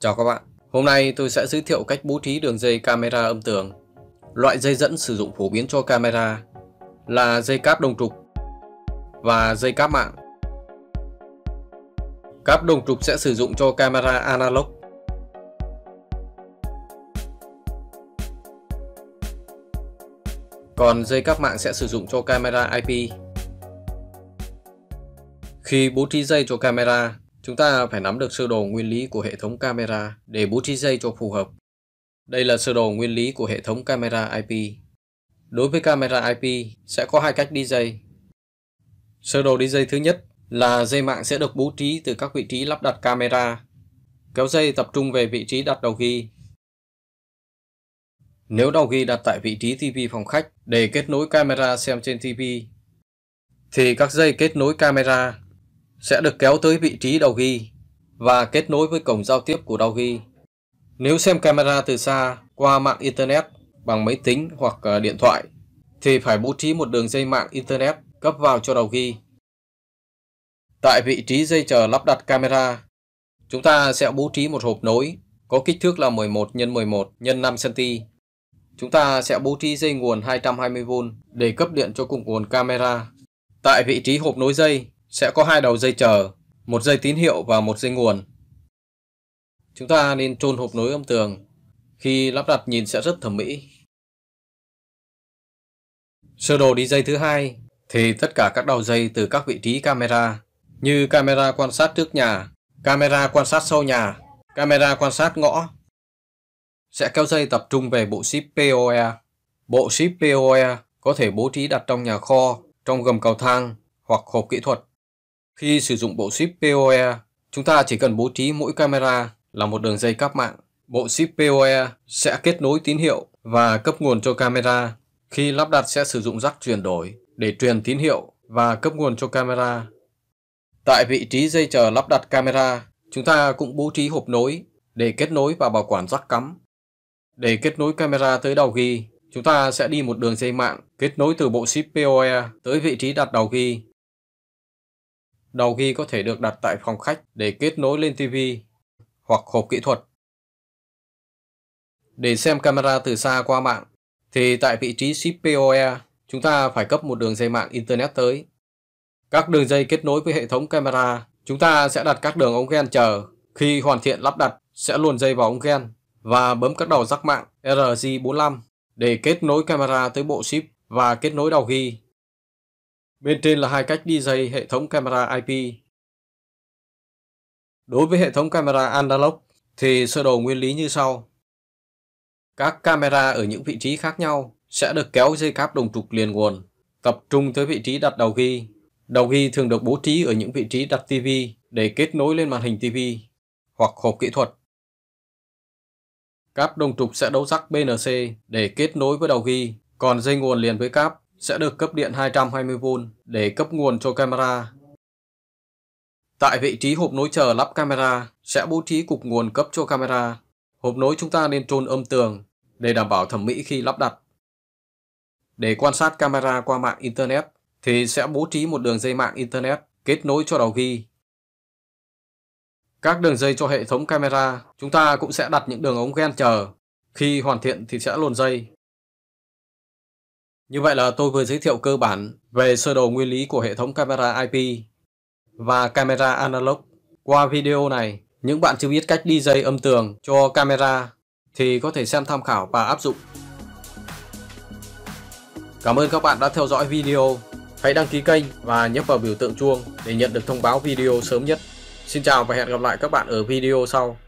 Chào các bạn, hôm nay tôi sẽ giới thiệu cách bố trí đường dây camera âm tường. Loại dây dẫn sử dụng phổ biến cho camera là dây cáp đồng trục và dây cáp mạng. Cáp đồng trục sẽ sử dụng cho camera analog. Còn dây cáp mạng sẽ sử dụng cho camera IP. Khi bố trí dây cho camera, Chúng ta phải nắm được sơ đồ nguyên lý của hệ thống camera để bố trí dây cho phù hợp. Đây là sơ đồ nguyên lý của hệ thống camera IP. Đối với camera IP sẽ có hai cách đi dây. Sơ đồ đi dây thứ nhất là dây mạng sẽ được bố trí từ các vị trí lắp đặt camera. Kéo dây tập trung về vị trí đặt đầu ghi. Nếu đầu ghi đặt tại vị trí TV phòng khách để kết nối camera xem trên TV, thì các dây kết nối camera sẽ được kéo tới vị trí đầu ghi và kết nối với cổng giao tiếp của đầu ghi. Nếu xem camera từ xa qua mạng Internet bằng máy tính hoặc ờ, điện thoại thì phải bố trí một đường dây mạng Internet cấp vào cho đầu ghi. Tại vị trí dây chờ lắp đặt camera, chúng ta sẽ bố trí một hộp nối có kích thước là 11 x 11 x 5 cm. Chúng ta sẽ bố trí dây nguồn 220V để cấp điện cho cụm nguồn camera. Tại vị trí hộp nối dây, sẽ có hai đầu dây chờ, một dây tín hiệu và một dây nguồn. Chúng ta nên chôn hộp nối âm tường, khi lắp đặt nhìn sẽ rất thẩm mỹ. Sơ đồ đi dây thứ hai thì tất cả các đầu dây từ các vị trí camera như camera quan sát trước nhà, camera quan sát sau nhà, camera quan sát ngõ sẽ kéo dây tập trung về bộ ship POE. Bộ ship POE có thể bố trí đặt trong nhà kho, trong gầm cầu thang hoặc hộp kỹ thuật. Khi sử dụng bộ chip PoE, chúng ta chỉ cần bố trí mỗi camera là một đường dây cáp mạng. Bộ chip PoE sẽ kết nối tín hiệu và cấp nguồn cho camera. Khi lắp đặt sẽ sử dụng rắc chuyển đổi để truyền tín hiệu và cấp nguồn cho camera. Tại vị trí dây chờ lắp đặt camera, chúng ta cũng bố trí hộp nối để kết nối và bảo quản rắc cắm. Để kết nối camera tới đầu ghi, chúng ta sẽ đi một đường dây mạng kết nối từ bộ chip PoE tới vị trí đặt đầu ghi Đầu ghi có thể được đặt tại phòng khách để kết nối lên TV hoặc hộp kỹ thuật. Để xem camera từ xa qua mạng, thì tại vị trí ship POE, chúng ta phải cấp một đường dây mạng Internet tới. Các đường dây kết nối với hệ thống camera, chúng ta sẽ đặt các đường ống gen chờ. Khi hoàn thiện lắp đặt, sẽ luồn dây vào ống gen và bấm các đầu rắc mạng RJ45 để kết nối camera tới bộ ship và kết nối đầu ghi Bên trên là hai cách đi dây hệ thống camera IP. Đối với hệ thống camera analog thì sơ đồ nguyên lý như sau. Các camera ở những vị trí khác nhau sẽ được kéo dây cáp đồng trục liền nguồn, tập trung tới vị trí đặt đầu ghi. Đầu ghi thường được bố trí ở những vị trí đặt TV để kết nối lên màn hình TV hoặc hộp kỹ thuật. Cáp đồng trục sẽ đấu rắc BNC để kết nối với đầu ghi, còn dây nguồn liền với cáp sẽ được cấp điện 220V để cấp nguồn cho camera. Tại vị trí hộp nối chờ lắp camera sẽ bố trí cục nguồn cấp cho camera. Hộp nối chúng ta nên trôn âm tường để đảm bảo thẩm mỹ khi lắp đặt. Để quan sát camera qua mạng Internet thì sẽ bố trí một đường dây mạng Internet kết nối cho đầu ghi. Các đường dây cho hệ thống camera chúng ta cũng sẽ đặt những đường ống ghen chờ. Khi hoàn thiện thì sẽ luồn dây như vậy là tôi vừa giới thiệu cơ bản về sơ đồ nguyên lý của hệ thống camera IP và camera analog. Qua video này, những bạn chưa biết cách đi dây âm tường cho camera thì có thể xem tham khảo và áp dụng. Cảm ơn các bạn đã theo dõi video. Hãy đăng ký kênh và nhấp vào biểu tượng chuông để nhận được thông báo video sớm nhất. Xin chào và hẹn gặp lại các bạn ở video sau.